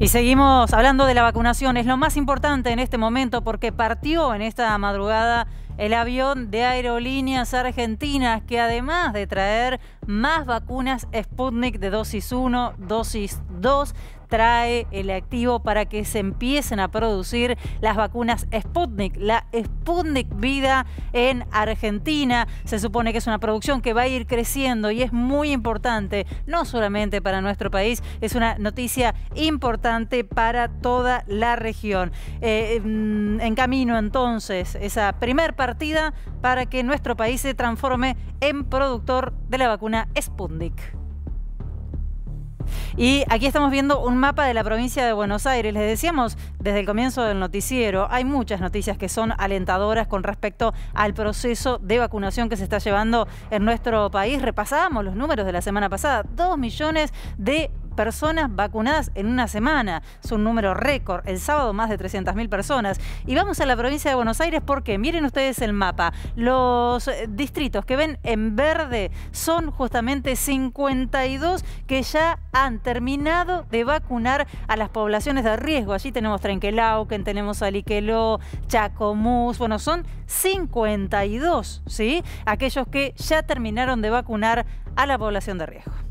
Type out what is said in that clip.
Y seguimos hablando de la vacunación. Es lo más importante en este momento porque partió en esta madrugada el avión de aerolíneas argentinas que además de traer más vacunas Sputnik de dosis 1, dosis 2, trae el activo para que se empiecen a producir las vacunas Sputnik, la Sputnik Vida en Argentina. Se supone que es una producción que va a ir creciendo y es muy importante, no solamente para nuestro país, es una noticia importante para toda la región. Eh, mm, en camino entonces esa primer partida para que nuestro país se transforme en productor de la vacuna Sputnik. Y aquí estamos viendo un mapa de la provincia de Buenos Aires. Les decíamos desde el comienzo del noticiero, hay muchas noticias que son alentadoras con respecto al proceso de vacunación que se está llevando en nuestro país. Repasábamos los números de la semana pasada. Dos millones de personas vacunadas en una semana. Es un número récord. El sábado más de 300.000 personas. Y vamos a la provincia de Buenos Aires porque miren ustedes el mapa. Los eh, distritos que ven en verde son justamente 52 que ya han terminado de vacunar a las poblaciones de riesgo. Allí tenemos Trenquelauquen, tenemos Aliqueló, Chacomús. Bueno, son 52, ¿sí? Aquellos que ya terminaron de vacunar a la población de riesgo.